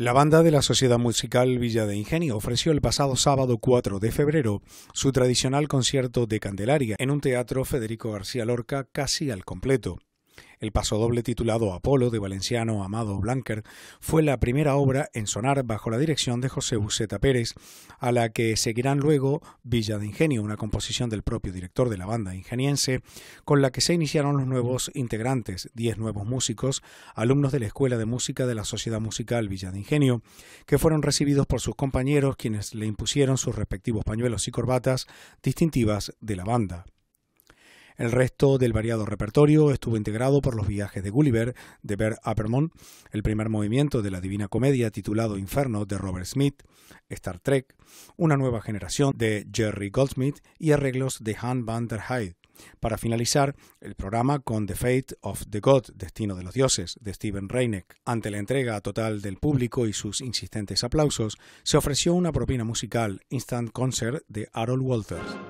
La banda de la Sociedad Musical Villa de Ingenio ofreció el pasado sábado 4 de febrero su tradicional concierto de Candelaria en un teatro Federico García Lorca casi al completo. El pasodoble titulado Apolo de Valenciano Amado Blanquer fue la primera obra en sonar bajo la dirección de José Buceta Pérez, a la que seguirán luego Villa de Ingenio, una composición del propio director de la banda ingeniense, con la que se iniciaron los nuevos integrantes, diez nuevos músicos, alumnos de la Escuela de Música de la Sociedad Musical Villa de Ingenio, que fueron recibidos por sus compañeros quienes le impusieron sus respectivos pañuelos y corbatas distintivas de la banda. El resto del variado repertorio estuvo integrado por los viajes de Gulliver de Bert Appermont, el primer movimiento de la Divina Comedia titulado Inferno de Robert Smith, Star Trek, Una nueva generación de Jerry Goldsmith y arreglos de Han van der Heide. Para finalizar el programa con The Fate of the God, Destino de los Dioses, de Steven Reineck. Ante la entrega total del público y sus insistentes aplausos, se ofreció una propina musical, Instant Concert, de Harold Walters.